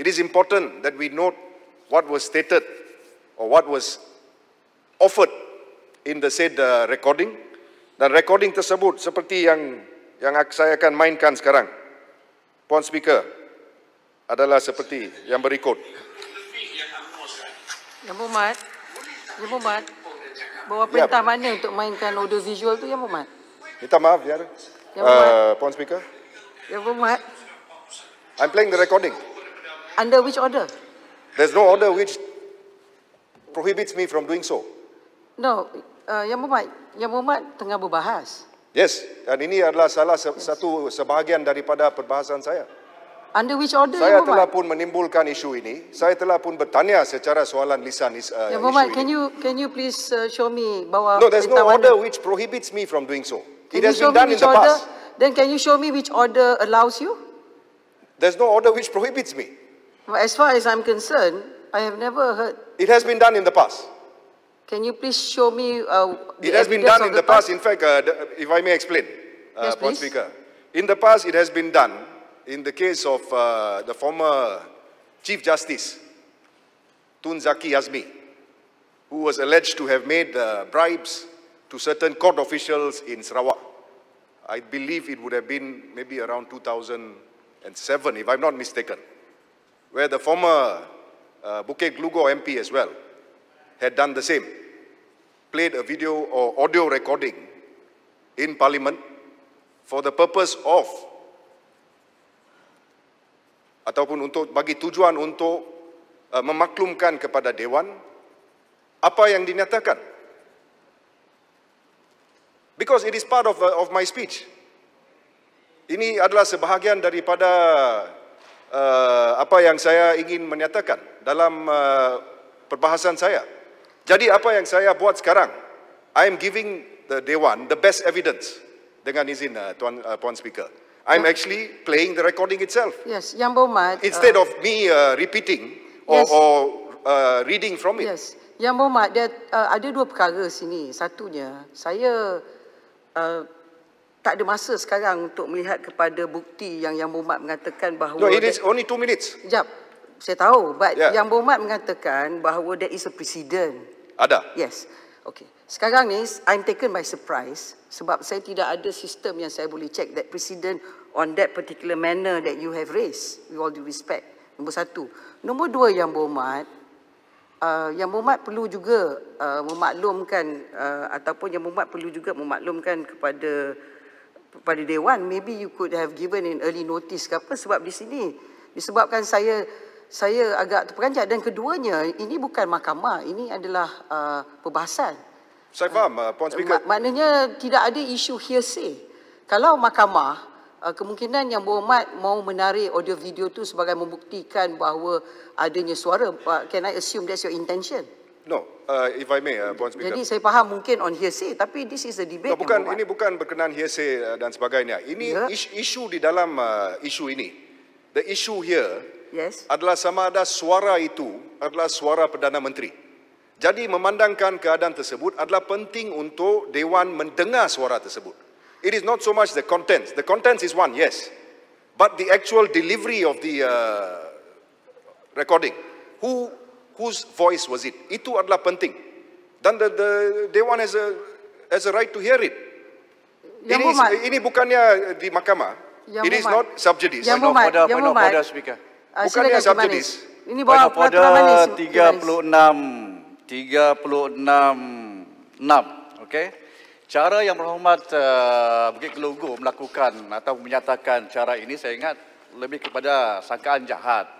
It is important that we note what was stated or what was offered in the said uh, recording dan recording tersebut seperti yang yang saya akan mainkan sekarang. Puan Speaker adalah seperti yang berikut. Yang Mumat, Yang Mumat, bawa ya. perintah ya. mana untuk mainkan audio visual tu Yang Mumat? Minta maaf, Yara. Yang uh, Puan Speaker. Yang Mumat. I'm playing the recording. Under which order? There's no order which prohibits me from doing so. No, uh, Yang Muhammad, Yang Muhammad tengah berbahas. Yes, dan ini adalah salah se yes. satu sebahagian daripada perbahasan saya. Under which order, saya Yang telah pun menimbulkan isu ini. Saya telah pun bertanya secara soalan lisan is, uh, Yang isu Muhammad, ini. Can you can you please uh, show me bahawa No, there's no order mana. which prohibits me from doing so. Can It has been done in the order? past. Then can you show me which order allows you? There's no order which prohibits me. As far as I'm concerned, I have never heard. It has been done in the past. Can you please show me uh, It has been done in the, the past. past. In fact, uh, if I may explain, uh, Speaker. In the past, it has been done in the case of uh, the former Chief Justice, Tun Zaki Azmi, who was alleged to have made uh, bribes to certain court officials in Sarawak. I believe it would have been maybe around 2007, if I'm not mistaken. where the former uh, Bukit Glugor MP as well had done the same, played a video or audio recording in Parliament for the purpose of ataupun untuk bagi tujuan untuk uh, memaklumkan kepada Dewan apa yang dinyatakan. Because it is part of, uh, of my speech. Ini adalah sebahagian daripada Eh, apa yang saya ingin menyatakan dalam eh, perbahasan saya. Jadi apa yang saya buat sekarang, I am giving the Dewan the best evidence dengan izin uh, Tuan uh, Puan Speaker. I'm actually playing the recording itself. Yes, Yang Bomat. Instead uh, of me uh, repeating or, yes. or uh, reading from it. Yes, Yang Bomat, uh, ada dua perkara sini. Satunya, saya uh, tak ada masa sekarang untuk melihat kepada bukti yang Yang Bumat mengatakan bahawa... No, it is only two minutes. Sekejap. Saya tahu. But yeah. Yang Bumat mengatakan bahawa there is a precedent. Ada. Yes. Okay. Sekarang ni, I'm taken by surprise sebab saya tidak ada sistem yang saya boleh check that precedent on that particular manner that you have raised. We all do respect. Nombor satu. Nombor dua, Yang Bumat, Uh, yang Muhammad perlu juga uh, memaklumkan uh, ataupun Yang Muhammad perlu juga memaklumkan kepada pada day one, maybe you could have given an early notice ke apa sebab di sini. Disebabkan saya saya agak terperanjat. Dan keduanya, ini bukan mahkamah, ini adalah uh, perbahasan. Saya uh, faham, uh, Puan Speaker. Mak maknanya tidak ada isu hearsay. Kalau mahkamah, uh, kemungkinan yang berhormat mau menarik audio video itu sebagai membuktikan bahawa adanya suara. Uh, can I assume that's your intention? No, uh, if I may, uh, Puan Speaker. Jadi saya faham mungkin on hearsay, tapi this is a debate. No, bukan ini bukan berkenaan hearsay uh, dan sebagainya. Ini yeah. isu, isu di dalam uh, isu ini. The issue here yes. adalah sama ada suara itu adalah suara perdana menteri. Jadi memandangkan keadaan tersebut adalah penting untuk dewan mendengar suara tersebut. It is not so much the contents. The contents is one, yes, but the actual delivery of the uh, recording. Who whose voice was it? Itu adalah penting. Dan the, the they one has a has a right to hear it. Yang ini, Muhammad. ini bukannya di mahkamah. Yang it is not subjudice. Yang Muhammad. Pada, yang pada, Muhammad. Pada, Uh, bukannya subjudice. Manis. Ini bawah pada peraturan manis. 36. 36. Okay. Cara yang berhormat uh, Bukit Kelugu melakukan atau menyatakan cara ini saya ingat lebih kepada sangkaan jahat.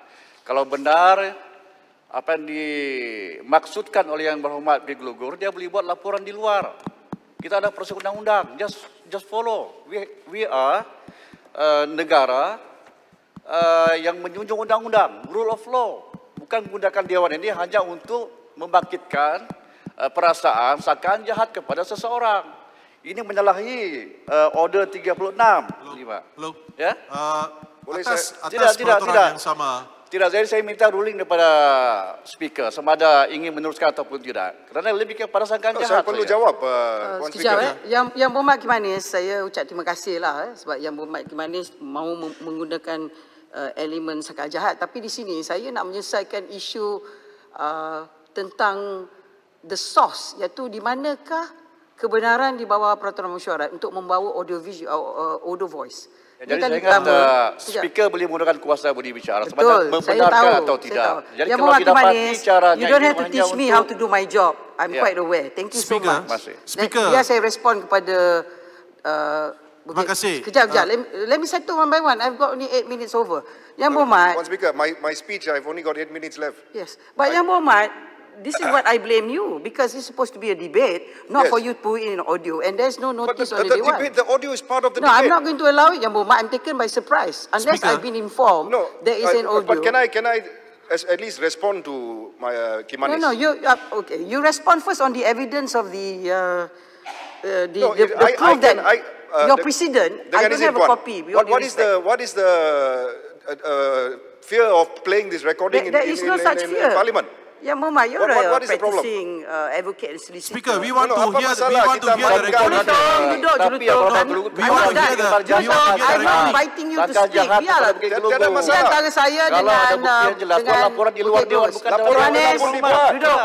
Kalau benar, apa yang dimaksudkan oleh yang berhormat Big Lugur, dia boleh buat laporan di luar. Kita ada proses undang-undang, just just follow. We, we are uh, negara uh, yang menjunjung undang-undang, rule of law. Bukan menggunakan Dewan ini hanya untuk membangkitkan uh, perasaan sangkaan jahat kepada seseorang. Ini menyalahi uh, order 36. Lu, lu, ya? Uh, atas, saya? Atas tidak, tidak. Yang sama tidak jadi saya minta ruling daripada speaker sama ada ingin meneruskan ataupun tidak. Kerana lebih kepada sangkaan oh, jahat. Oh, saya perlu saya. jawab uh, uh, sekejap, speaker. Eh. Yang yang berhormat Kimanis, saya ucap terima kasih lah eh, sebab yang berhormat Kimanis mahu menggunakan uh, eh, elemen sangkaan jahat. Tapi di sini saya nak menyelesaikan isu uh, tentang the source iaitu di manakah kebenaran di bawah peraturan mesyuarat untuk membawa audio visual uh, audio voice. Ya, jadi kan saya ingat speaker boleh menggunakan kuasa budi bicara sebab membenarkan saya tahu, atau tidak. Saya Jadi ya, kalau kita dapat cara you don't have to teach me how to do my job. I'm yeah. quite aware. Thank you speaker. so much. Speaker. Ya saya respon kepada uh, Terima kasih. Kejap, kejap. Uh. Ah. Let, let me set to one by one. I've got only eight minutes over. Yang Berhormat. One speaker. My, my speech, I've only got eight minutes left. Yes. But I... Yang Berhormat, this is what I blame you because it's supposed to be a debate, not yes. for you to put in an audio. And there's no notice the, on the, the debate. The audio is part of the no, debate. No, I'm not going to allow it, Yamboma. I'm taken by surprise. Unless Speaker. I've been informed no, there is I, an audio. But can I, can I as, at least respond to my uh, No, no, you, uh, okay. You respond first on the evidence of the, uh, uh, the, no, the, the I, proof I can, that I, uh, your precedent, I don't have one. a copy. What, what is the, what is the uh, uh, fear of playing this recording there, in, there is in, no in, such in, fear. Parliament? Yang Mama, you are what, what, uh, what practicing uh, advocate and Speaker, we want to hear, we want to hear the record. Duduk, duduk, duduk. No, no, no, we want to hear the record. I'm not inviting you to speak. Biarlah. Tiada masalah. antara saya dengan... Laporan di luar dewan. Laporan di luar dewan. Duduk.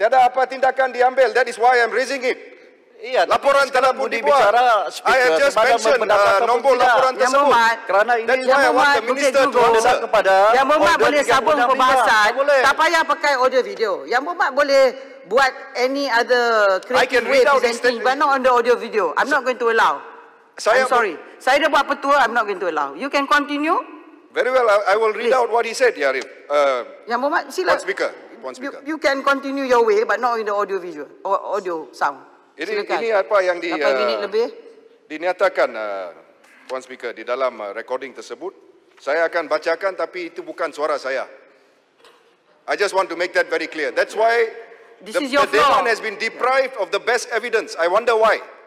Tiada apa tindakan diambil. That is why I'm raising it. Iya, laporan telah pun dibicara speaker I just kepada uh, nombor laporan tidak. tersebut. Yang kerana ini Dan yang memat minister tu ada kepada yang memat boleh sabung pembahasan. Tak payah pakai audio video. Yang memat boleh buat any other creative way presenting but not on the audio video. I'm not going to allow. I'm sorry. Saya dah buat petua, I'm not going to allow. You can continue. Very well, I, will read Please. out what he said, Yarif. Uh, yang memat, sila. One speaker. One speaker. You, you can continue your way, but not in the audio visual, or audio sound. Ini, ini apa yang di, uh, dinyatakan uh, Puan Speaker di dalam uh, recording tersebut. Saya akan bacakan tapi itu bukan suara saya. I just want to make that very clear. That's why This the, the demand has been deprived of the best evidence. I wonder why.